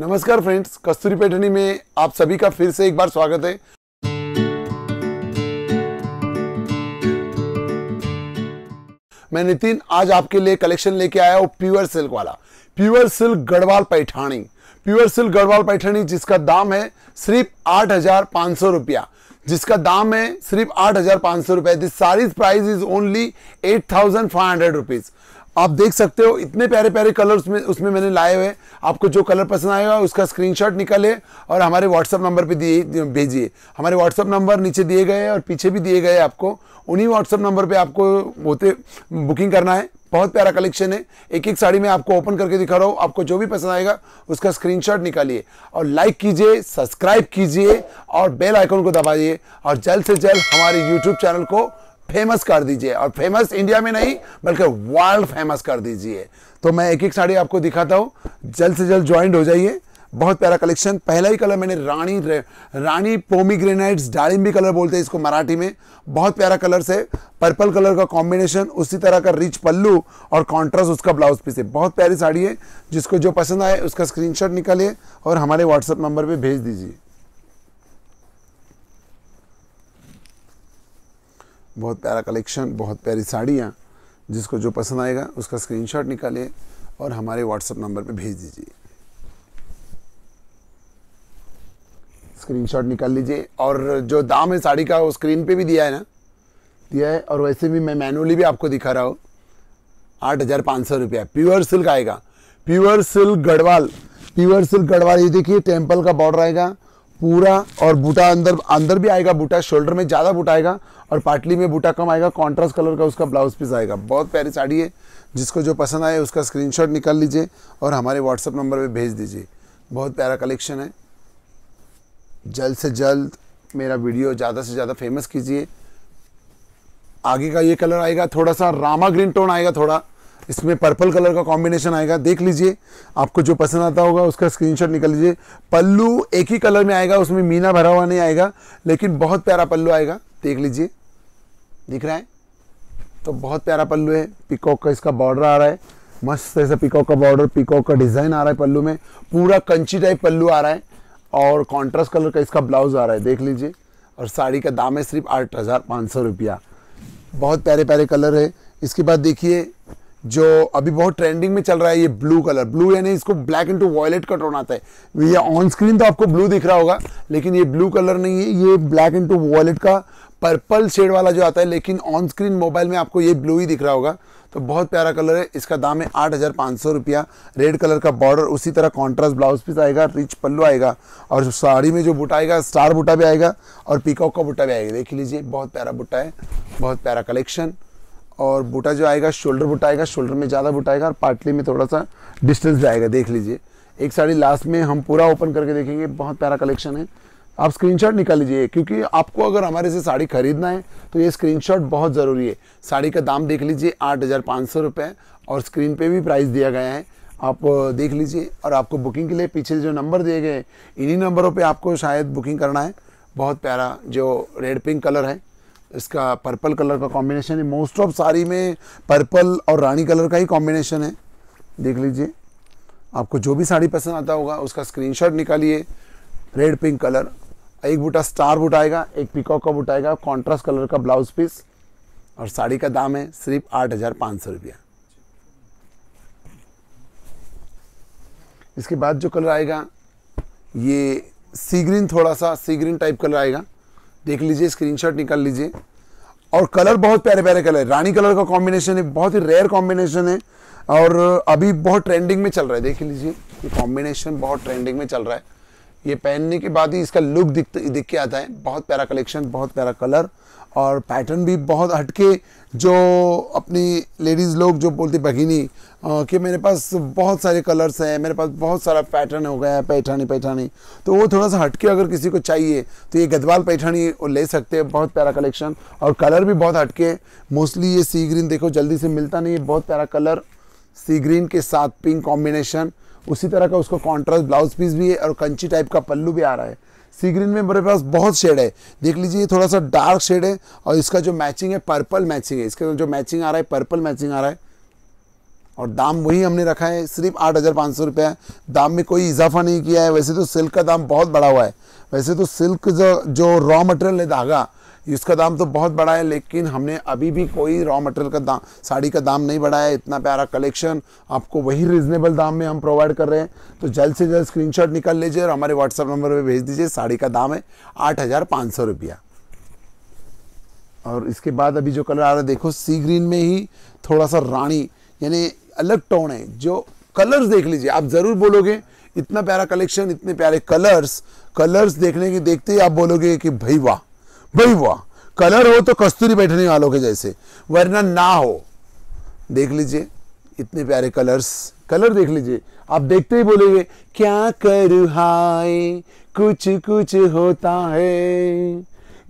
नमस्कार फ्रेंड्स कस्तूरी पेठनी में आप सभी का फिर से एक बार स्वागत है मैं नितिन आज आपके लिए कलेक्शन लेके आया हूं प्योर सिल्क वाला pure silk Gadwal Paithani pure silk Gadwal Paithani जिसका दाम है सिर्फ आठ हजार पांच सौ रुपया जिसका दाम है सिर्फ आठ हजार पांच सौ रुपया this sari price is only eight thousand five hundred rupees आप देख सकते हो इतने प्यारे प्यारे कलर उसमें उसमें मैंने लाए हुए आपको जो कलर पसंद आएगा उसका स्क्रीनशॉट निकाले और हमारे व्हाट्सअप नंबर पे दिए भेजिए हमारे व्हाट्सअप नंबर नीचे दिए गए और पीछे भी दिए गए आपको उन्हीं व्हाट्सअप नंबर पे आपको होते बुकिंग करना है बहुत प्यारा कलेक्शन है एक एक साड़ी में आपको ओपन करके दिखा रहा हूँ आपको जो भी पसंद आएगा उसका स्क्रीन निकालिए और लाइक कीजिए सब्सक्राइब कीजिए और बेल आइकॉन को दबाइए और जल्द से जल्द हमारे यूट्यूब चैनल को फेमस कर दीजिए और फेमस इंडिया में नहीं बल्कि वर्ल्ड फेमस कर दीजिए तो मैं एक एक साड़ी आपको दिखाता हूँ जल्द से जल्द ज्वाइंट हो जाइए बहुत प्यारा कलेक्शन पहला ही कलर मैंने रानी रानी पोमीग्रेनाइट्स डालिम्बी कलर बोलते हैं इसको मराठी में बहुत प्यारा कलर से पर्पल कलर का कॉम्बिनेशन उसी तरह का रिच पल्लू और कॉन्ट्रास्ट उसका ब्लाउज पीस है बहुत प्यारी साड़ी है जिसको जो पसंद आए उसका स्क्रीनशॉट निकालिए और हमारे व्हाट्सअप नंबर पर भेज दीजिए बहुत प्यारा कलेक्शन बहुत प्यारी साड़ियाँ जिसको जो पसंद आएगा उसका स्क्रीनशॉट निकालिए और हमारे व्हाट्सएप नंबर पे भेज दीजिए स्क्रीनशॉट निकाल लीजिए और जो दाम है साड़ी का वो स्क्रीन पे भी दिया है ना दिया है और वैसे भी मैं मैनुअली भी आपको दिखा रहा हूँ आठ हज़ार पाँच सौ रुपया प्योर सिल्क आएगा pure silk Gadwal pure silk Gadwal ये देखिए टेम्पल का बॉर्डर आएगा पूरा और बूटा अंदर अंदर भी आएगा बूटा शोल्डर में ज़्यादा बूटा आएगा और पाटली में बूटा कम आएगा कॉन्ट्रास्ट कलर का उसका ब्लाउज पीस आएगा बहुत प्यारी साड़ी है जिसको जो पसंद आए उसका स्क्रीनशॉट निकाल लीजिए और हमारे व्हाट्सअप नंबर पर भेज दीजिए बहुत प्यारा कलेक्शन है जल्द से जल्द मेरा वीडियो ज़्यादा से ज़्यादा फेमस कीजिए आगे का ये कलर आएगा थोड़ा सा रामा ग्रीन टोन आएगा थोड़ा इसमें पर्पल कलर का कॉम्बिनेशन आएगा देख लीजिए आपको जो पसंद आता होगा उसका स्क्रीनशॉट निकल लीजिए पल्लू एक ही कलर में आएगा उसमें मीना भरा हुआ नहीं आएगा लेकिन बहुत प्यारा पल्लू आएगा देख लीजिए दिख रहा है तो बहुत प्यारा पल्लू है पिकॉक का इसका बॉर्डर आ रहा है मस्त ऐसा पिकॉक का बॉर्डर पिकॉक का डिज़ाइन आ रहा है पल्लू में पूरा कंची टाइप पल्लू आ रहा है और कॉन्ट्रास्ट कलर का इसका ब्लाउज आ रहा है देख लीजिए और साड़ी का दाम है सिर्फ आठ हज़ार पाँच सौ रुपया बहुत प्यारे प्यारे कलर है इसके बाद देखिए जो अभी बहुत ट्रेंडिंग में चल रहा है ये ब्लू कलर ब्लू यानी इसको ब्लैक इनटू वॉयलेट कट होना आता है ये ऑन स्क्रीन तो आपको ब्लू दिख रहा होगा लेकिन ये ब्लू कलर नहीं है ये ब्लैक इनटू वॉयलेट का पर्पल शेड वाला जो आता है लेकिन ऑन स्क्रीन मोबाइल में आपको ये ब्लू ही दिख रहा होगा तो बहुत प्यारा कलर है इसका दाम है आठ हज़ार पाँच सौ रुपया रेड कलर का बॉर्डर उसी तरह कॉन्ट्रास्ट ब्लाउज पीस आएगा रिच पल्लू आएगा और साड़ी में जो बुटा आएगा स्टार बुटा भी आएगा और पीकॉक का बुटा भी आएगा देख लीजिए बहुत प्यारा बुटा है बहुत प्यारा कलेक्शन और बूटा जो आएगा शोल्डर बूटा आएगा शोल्डर में ज़्यादा बूटा आएगा और पार्टली में थोड़ा सा डिस्टेंस जाएगा देख लीजिए एक साड़ी लास्ट में हम पूरा ओपन करके देखेंगे बहुत प्यारा कलेक्शन है आप स्क्रीनशॉट निकाल लीजिए क्योंकि आपको अगर हमारे से साड़ी खरीदना है तो ये स्क्रीनशॉट बहुत ज़रूरी है साड़ी का दाम देख लीजिए आठ हज़ार पाँच सौ रुपये और स्क्रीन पे भी प्राइस दिया गया है आप देख लीजिए और आपको बुकिंग के लिए पीछे जो नंबर दिए गए इन्हीं नंबरों पर आपको शायद बुकिंग करना है बहुत प्यारा जो रेड पिंक कलर है इसका पर्पल कलर का कॉम्बिनेशन है मोस्ट ऑफ साड़ी में पर्पल और रानी कलर का ही कॉम्बिनेशन है देख लीजिए आपको जो भी साड़ी पसंद आता होगा उसका स्क्रीनशॉट निकालिए रेड पिंक कलर एक बूटा स्टार बूट आएगा एक पिकॉक का बूट आएगा कॉन्ट्रास्ट कलर का ब्लाउज पीस और साड़ी का दाम है सिर्फ आठ हज़ार पाँच सौ रुपया इसके बाद जो कलर आएगा ये सी ग्रीन थोड़ा सा सी ग्रीन टाइप कलर आएगा देख लीजिए स्क्रीनशॉट निकाल लीजिए और कलर बहुत प्यारे प्यारे कलर रानी कलर का कॉम्बिनेशन है बहुत ही रेयर कॉम्बिनेशन है और अभी बहुत ट्रेंडिंग में चल रहा है देख लीजिए ये कॉम्बिनेशन बहुत ट्रेंडिंग में चल रहा है ये पहनने के बाद ही इसका लुक दिख दिख के आता है बहुत प्यारा कलेक्शन बहुत प्यारा कलर और पैटर्न भी बहुत हटके जो अपनी लेडीज़ लोग जो बोलती भगिनी कि मेरे पास बहुत सारे कलर्स हैं मेरे पास बहुत सारा पैटर्न हो गया है पैठानी पैठानी तो वो थोड़ा सा हटके अगर किसी को चाहिए तो ये गदवाल पैठानी ले सकते हैं बहुत प्यारा कलेक्शन और कलर भी बहुत हटके मोस्टली ये सी ग्रीन देखो जल्दी से मिलता नहीं है बहुत प्यारा कलर सी ग्रीन के साथ पिंक कॉम्बिनेशन उसी तरह का उसको कॉन्ट्रास्ट ब्लाउज पीस भी है और कंची टाइप का पल्लू भी आ रहा है सी ग्रीन में मेरे पास बहुत शेड है देख लीजिए ये थोड़ा सा डार्क शेड है और इसका जो मैचिंग है पर्पल मैचिंग है इसका जो मैचिंग आ रहा है पर्पल मैचिंग आ रहा है और दाम वही हमने रखा है सिर्फ आठ हज़ार पाँच सौ रुपये दाम में कोई इजाफा नहीं किया है वैसे तो सिल्क का दाम बहुत बढ़ा हुआ है वैसे तो सिल्क जो जो रॉ मटेरियल है धागा इसका दाम तो बहुत बड़ा है लेकिन हमने अभी भी कोई रॉ मटेरियल का दाम साड़ी का दाम नहीं बढ़ाया इतना प्यारा कलेक्शन आपको वही रिजनेबल दाम में हम प्रोवाइड कर रहे हैं तो जल्द से जल्द स्क्रीनशॉट निकाल लीजिए और हमारे व्हाट्सअप नंबर पर भेज दीजिए साड़ी का दाम है आठ हज़ार पाँच सौ रुपया और इसके बाद अभी जो कलर आ रहा है देखो सी ग्रीन में ही थोड़ा सा रानी यानी अलग टोन है जो कलर्स देख लीजिए आप ज़रूर बोलोगे इतना प्यारा कलेक्शन इतने प्यारे कलर्स कलर्स देखने की देखते ही आप बोलोगे कि भाई वाह भाई वाह कलर हो तो कस्तूरी बैठने वालों के जैसे वरना ना हो देख लीजिए इतने प्यारे कलर्स कलर देख लीजिए आप देखते ही बोलेंगे क्या कर हाय कुछ कुछ होता है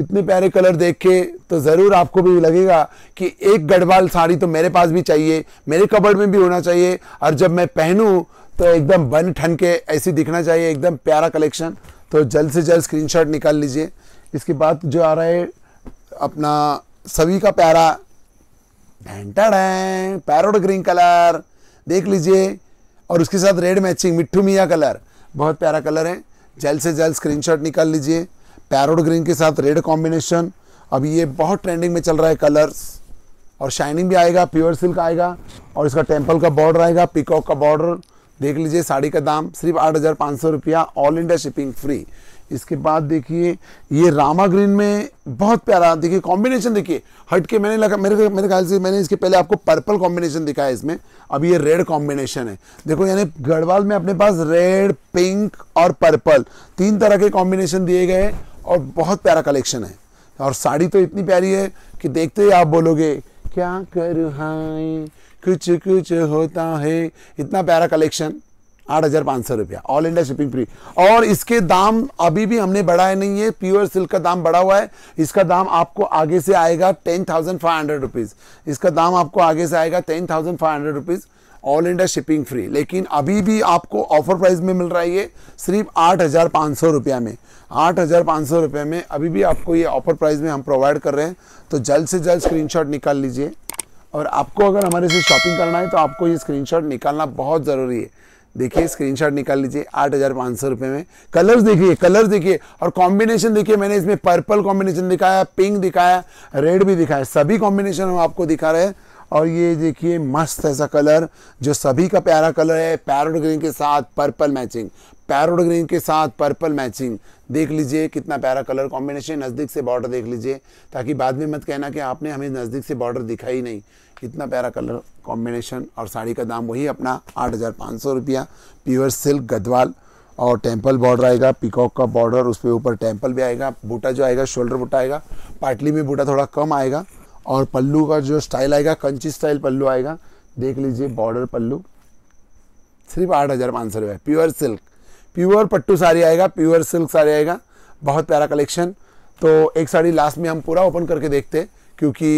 इतने प्यारे कलर देख के तो ज़रूर आपको भी लगेगा कि एक गढ़वाल साड़ी तो मेरे पास भी चाहिए मेरे कबर्ड में भी होना चाहिए और जब मैं पहनूं तो एकदम बन ठन के ऐसी दिखना चाहिए एकदम प्यारा कलेक्शन तो जल्द से जल्द स्क्रीनशॉट निकाल लीजिए इसके बाद जो आ रहा है अपना सभी का प्यारा भेंटर है पैरोड ग्रीन कलर देख लीजिए और उसके साथ रेड मैचिंग मिट्टू मिया कलर बहुत प्यारा कलर है जल्द से जल्द स्क्रीनशॉट निकाल लीजिए पैरोड ग्रीन के साथ रेड कॉम्बिनेशन अब ये बहुत ट्रेंडिंग में चल रहा है कलर्स और शाइनिंग भी आएगा प्योर सिल्क आएगा और इसका टेम्पल का बॉर्डर आएगा पिकॉक का बॉर्डर देख लीजिए साड़ी का दाम सिर्फ आठ हज़ार पाँच सौ रुपया ऑल इंडिया शिपिंग फ्री इसके बाद देखिए ये रामा ग्रीन में बहुत प्यारा देखिए कॉम्बिनेशन देखिए हट के मैंने लगा मेरे मेरे ख्याल से मैंने इसके पहले आपको पर्पल कॉम्बिनेशन दिखाया इसमें अब ये रेड कॉम्बिनेशन है देखो यानी गढ़वाल में अपने पास रेड पिंक और पर्पल तीन तरह के कॉम्बिनेशन दिए गए और बहुत प्यारा कलेक्शन है और साड़ी तो इतनी प्यारी है कि देखते ही आप बोलोगे क्या करूँ हाय कुछ कुछ होता है इतना प्यारा कलेक्शन आठ हज़ार पाँच सौ रुपया ऑल इंडिया शिपिंग फ्री और इसके दाम अभी भी हमने बढ़ाया नहीं है प्योर सिल्क का दाम बढ़ा हुआ है इसका दाम आपको आगे से आएगा ten thousand five hundred rupees इसका दाम आपको आगे से आएगा ten thousand five hundred rupees all India shipping free लेकिन अभी भी आपको ऑफर प्राइस में मिल रहा है ये सिर्फ आठ हज़ार पाँच सौ रुपया में आठ हज़ार पाँच सौ रुपये में अभी भी आपको ये ऑफर प्राइस में हम प्रोवाइड कर रहे हैं तो जल्द से जल्द स्क्रीनशॉट निकाल लीजिए और आपको अगर हमारे से शॉपिंग करना है तो आपको ये स्क्रीनशॉट निकालना बहुत ज़रूरी है देखिए स्क्रीनशॉट निकाल लीजिए आठ हज़ार पाँच सौ रुपये में कलर्स देखिए कलर्स देखिए और कॉम्बिनेशन देखिए मैंने इसमें पर्पल कॉम्बिनेशन दिखाया पिंक दिखाया रेड भी दिखाया सभी कॉम्बिनेशन हम आपको दिखा रहे हैं और ये देखिए मस्त ऐसा कलर जो सभी का प्यारा कलर है पैरोट ग्रीन के साथ पर्पल मैचिंग पैरोड ग्रीन के साथ पर्पल मैचिंग देख लीजिए कितना प्यारा कलर कॉम्बिनेशन नज़दीक से बॉर्डर देख लीजिए ताकि बाद में मत कहना कि आपने हमें नज़दीक से बॉर्डर दिखा ही नहीं इतना प्यारा कलर कॉम्बिनेशन और साड़ी का दाम वही अपना आठ हज़ार पाँच सौ रुपया प्योर सिल्क गदवाल और टेम्पल बॉर्डर आएगा पिकॉक का बॉर्डर उस पर ऊपर टेम्पल भी आएगा बूटा जो आएगा शोल्डर बूटा आएगा पाटली में बूटा थोड़ा कम आएगा और पल्लू का जो स्टाइल आएगा कंची स्टाइल पल्लू आएगा देख लीजिए बॉर्डर पल्लू सिर्फ आठ हज़ार पाँच सौ रुपये pure silk pure pattu sari आएगा प्योर सिल्क साड़ी आएगा बहुत प्यारा कलेक्शन तो एक साड़ी लास्ट में हम पूरा ओपन करके देखते हैं क्योंकि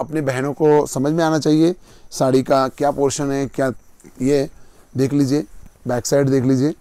अपने बहनों को समझ में आना चाहिए साड़ी का क्या पोर्शन है क्या ये देख लीजिए बैक साइड देख लीजिए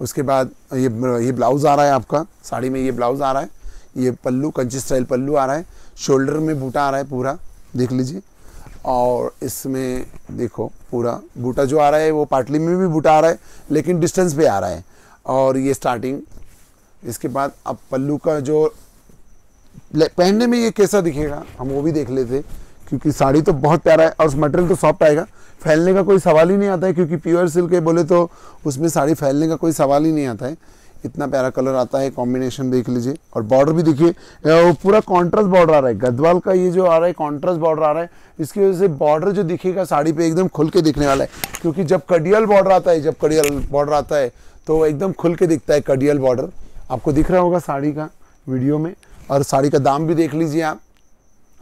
उसके बाद ये ये ब्लाउज़ आ रहा है आपका साड़ी में ये ब्लाउज़ आ रहा है ये पल्लू कंची स्टाइल पल्लू आ रहा है शोल्डर में बूटा आ रहा है पूरा देख लीजिए और इसमें देखो पूरा बूटा जो आ रहा है वो पाटली में भी बूटा आ रहा है लेकिन डिस्टेंस पे आ रहा है और ये स्टार्टिंग इसके बाद अब पल्लू का जो पहनने में ये कैसा दिखेगा हम वो भी देख लेते क्योंकि साड़ी तो बहुत प्यारा है और उस मटेरियल तो सॉफ्ट आएगा फैलने का कोई सवाल ही नहीं आता है क्योंकि प्योर सिल्क है बोले तो उसमें साड़ी फैलने का कोई सवाल ही नहीं आता है इतना प्यारा कलर आता है कॉम्बिनेशन देख लीजिए और बॉर्डर भी देखिए पूरा कॉन्ट्रास्ट बॉर्डर आ रहा है गदवाल का ये जो आ रहा है कॉन्ट्रास्ट बॉर्डर आ रहा है इसकी वजह से बॉर्डर जो दिखेगा साड़ी पे एकदम खुल के दिखने वाला है क्योंकि जब कडियल बॉर्डर आता है जब कडियल बॉर्डर आता है तो एकदम खुल के दिखता है कडियल बॉर्डर आपको दिख रहा होगा साड़ी का वीडियो में और साड़ी का दाम भी देख लीजिए आप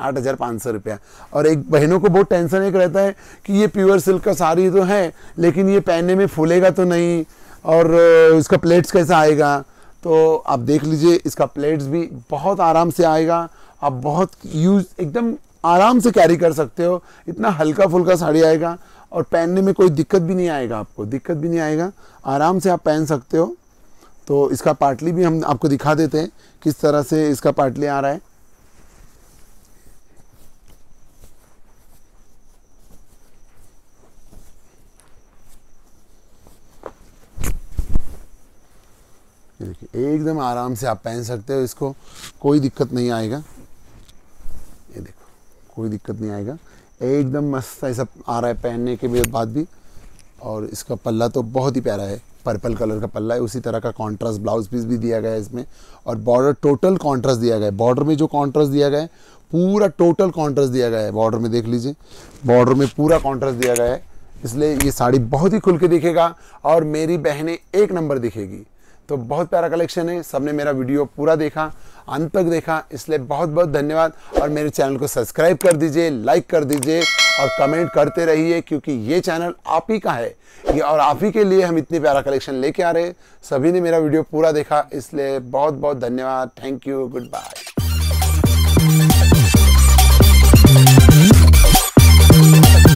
आठ हज़ार पाँच सौ रुपया और एक बहनों को बहुत टेंशन एक रहता है कि ये प्योर सिल्क का साड़ी तो है लेकिन ये पहनने में फूलेगा तो नहीं और इसका प्लेट्स कैसा आएगा तो आप देख लीजिए इसका प्लेट्स भी बहुत आराम से आएगा आप बहुत यूज एकदम आराम से कैरी कर सकते हो इतना हल्का फुल्का साड़ी आएगा और पहनने में कोई दिक्कत भी नहीं आएगा आपको दिक्कत भी नहीं आएगा आराम से आप पहन सकते हो तो इसका पाटली भी हम आपको दिखा देते हैं किस तरह से इसका पाटली आ रहा है देखिए एकदम आराम से आप पहन सकते हो इसको कोई दिक्कत नहीं आएगा ये देखो कोई दिक्कत नहीं आएगा एकदम मस्त ऐसा आ रहा है पहनने के बाद भी और इसका पल्ला तो बहुत ही प्यारा है पर्पल कलर का पल्ला है उसी तरह का कॉन्ट्रास्ट ब्लाउज पीस भी दिया गया है इसमें और बॉर्डर टोटल कॉन्ट्रास्ट दिया गया है बॉर्डर में जो कॉन्ट्रास्ट दिया गया है पूरा टोटल कॉन्ट्रास्ट दिया गया है बॉर्डर में देख लीजिए बॉर्डर में पूरा कॉन्ट्रास्ट दिया गया है इसलिए ये साड़ी बहुत ही खुल के दिखेगा और मेरी बहनें एक नंबर दिखेगी तो बहुत प्यारा कलेक्शन है सबने मेरा वीडियो पूरा देखा अंत तक देखा इसलिए बहुत बहुत धन्यवाद और मेरे चैनल को सब्सक्राइब कर दीजिए लाइक कर दीजिए और कमेंट करते रहिए क्योंकि ये चैनल आप ही का है ये और आप ही के लिए हम इतनी प्यारा कलेक्शन लेके आ रहे हैं सभी ने मेरा वीडियो पूरा देखा इसलिए बहुत बहुत धन्यवाद थैंक यू गुड बाय